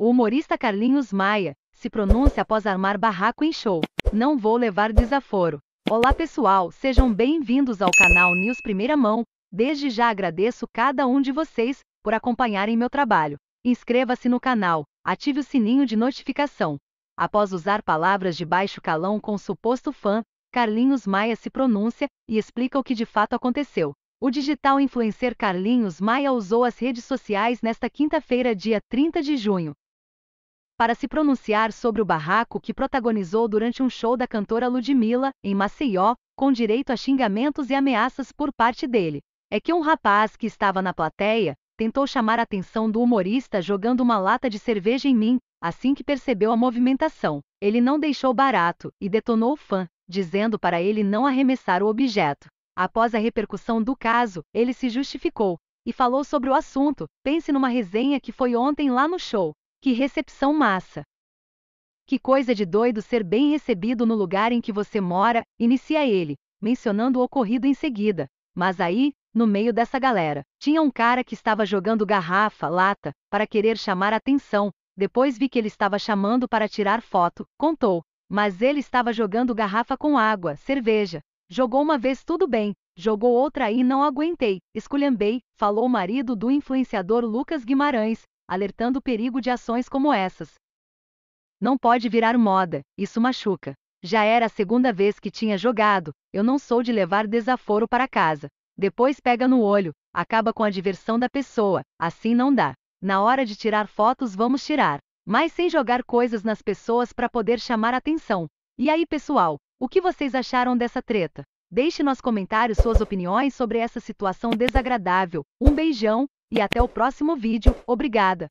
O humorista Carlinhos Maia se pronuncia após armar barraco em show. Não vou levar desaforo. Olá pessoal, sejam bem-vindos ao canal News Primeira Mão. Desde já agradeço cada um de vocês por acompanharem meu trabalho. Inscreva-se no canal, ative o sininho de notificação. Após usar palavras de baixo calão com suposto fã, Carlinhos Maia se pronuncia e explica o que de fato aconteceu. O digital influencer Carlinhos Maia usou as redes sociais nesta quinta-feira, dia 30 de junho, para se pronunciar sobre o barraco que protagonizou durante um show da cantora Ludmilla, em Maceió, com direito a xingamentos e ameaças por parte dele. É que um rapaz que estava na plateia tentou chamar a atenção do humorista jogando uma lata de cerveja em mim, assim que percebeu a movimentação. Ele não deixou barato e detonou o fã, dizendo para ele não arremessar o objeto. Após a repercussão do caso, ele se justificou e falou sobre o assunto. Pense numa resenha que foi ontem lá no show. Que recepção massa! Que coisa de doido ser bem recebido no lugar em que você mora, inicia ele, mencionando o ocorrido em seguida. Mas aí, no meio dessa galera, tinha um cara que estava jogando garrafa, lata, para querer chamar atenção. Depois vi que ele estava chamando para tirar foto, contou. Mas ele estava jogando garrafa com água, cerveja. Jogou uma vez tudo bem, jogou outra e não aguentei, esculhambei, falou o marido do influenciador Lucas Guimarães, alertando o perigo de ações como essas. Não pode virar moda, isso machuca. Já era a segunda vez que tinha jogado, eu não sou de levar desaforo para casa. Depois pega no olho, acaba com a diversão da pessoa, assim não dá. Na hora de tirar fotos, vamos tirar, mas sem jogar coisas nas pessoas para poder chamar atenção. E aí, pessoal, o que vocês acharam dessa treta? Deixe nos comentários suas opiniões sobre essa situação desagradável. Um beijão e até o próximo vídeo. Obrigada!